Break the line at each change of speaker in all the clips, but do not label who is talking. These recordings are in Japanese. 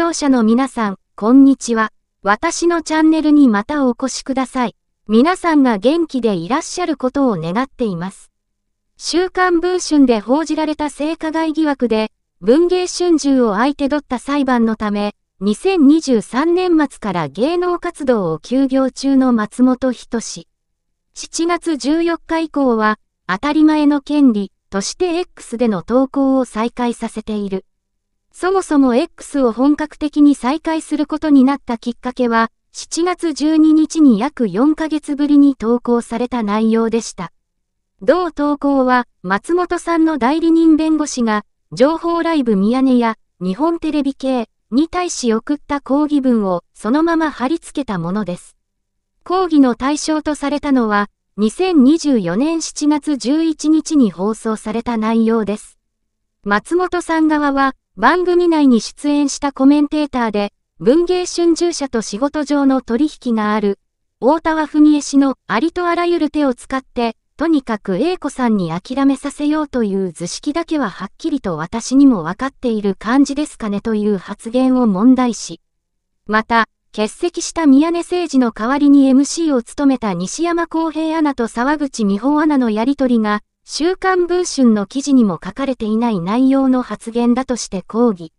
聴者の皆さん、こんにちは。私のチャンネルにまたお越しください。皆さんが元気でいらっしゃることを願っています。週刊文春で報じられた性加害疑惑で、文芸春秋を相手取った裁判のため、2023年末から芸能活動を休業中の松本人志。7月14日以降は、当たり前の権利として X での投稿を再開させている。そもそも X を本格的に再開することになったきっかけは、7月12日に約4ヶ月ぶりに投稿された内容でした。同投稿は、松本さんの代理人弁護士が、情報ライブミヤネや日本テレビ系に対し送った抗議文をそのまま貼り付けたものです。抗議の対象とされたのは、2024年7月11日に放送された内容です。松本さん側は、番組内に出演したコメンテーターで、文芸春秋社と仕事上の取引がある、大田和文江氏のありとあらゆる手を使って、とにかく英子さんに諦めさせようという図式だけははっきりと私にもわかっている感じですかねという発言を問題し。また、欠席した宮根誠司の代わりに MC を務めた西山公平アナと沢口美穂アナのやりとりが、週刊文春の記事にも書かれていない内容の発言だとして抗議。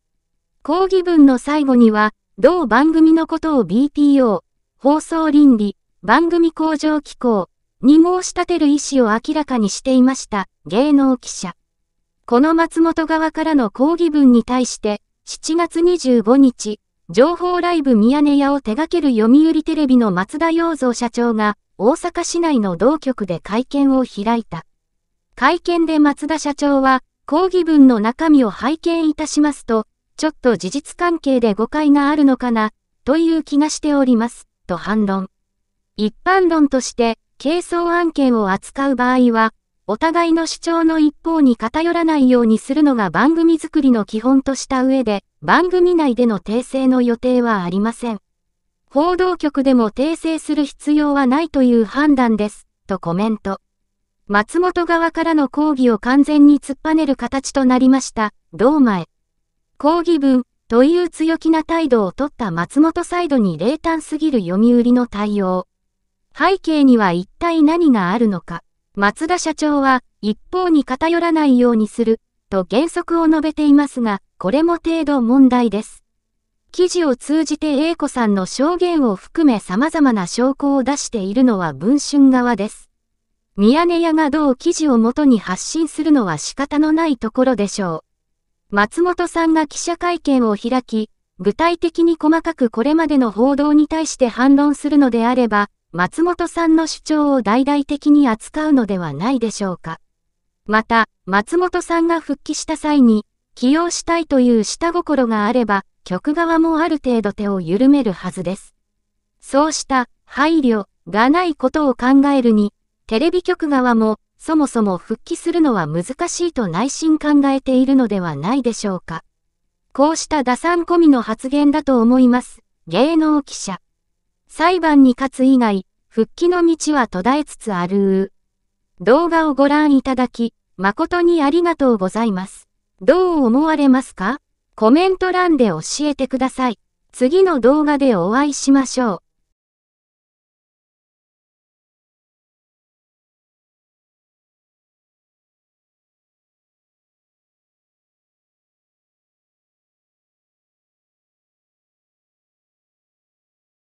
抗議文の最後には、同番組のことを BPO、放送倫理、番組向上機構に申し立てる意思を明らかにしていました、芸能記者。この松本側からの抗議文に対して、7月25日、情報ライブミヤネ屋を手掛ける読売テレビの松田洋蔵社長が、大阪市内の同局で会見を開いた。会見で松田社長は、抗議文の中身を拝見いたしますと、ちょっと事実関係で誤解があるのかな、という気がしております、と反論。一般論として、軽装案件を扱う場合は、お互いの主張の一方に偏らないようにするのが番組作りの基本とした上で、番組内での訂正の予定はありません。報道局でも訂正する必要はないという判断です、とコメント。松本側からの抗議を完全に突っぱねる形となりました。同前。抗議文、という強気な態度を取った松本サイドに冷淡すぎる読売の対応。背景には一体何があるのか。松田社長は、一方に偏らないようにする、と原則を述べていますが、これも程度問題です。記事を通じて A 子さんの証言を含め様々な証拠を出しているのは文春側です。ミヤネ屋が同記事をもとに発信するのは仕方のないところでしょう。松本さんが記者会見を開き、具体的に細かくこれまでの報道に対して反論するのであれば、松本さんの主張を大々的に扱うのではないでしょうか。また、松本さんが復帰した際に、起用したいという下心があれば、局側もある程度手を緩めるはずです。そうした配慮がないことを考えるに、テレビ局側も、そもそも復帰するのは難しいと内心考えているのではないでしょうか。こうした打算込みの発言だと思います。芸能記者。裁判に勝つ以外、復帰の道は途絶えつつある動画をご覧いただき、誠にありがとうございます。どう思われますかコメント欄で教えてください。次の動画でお会いしましょう。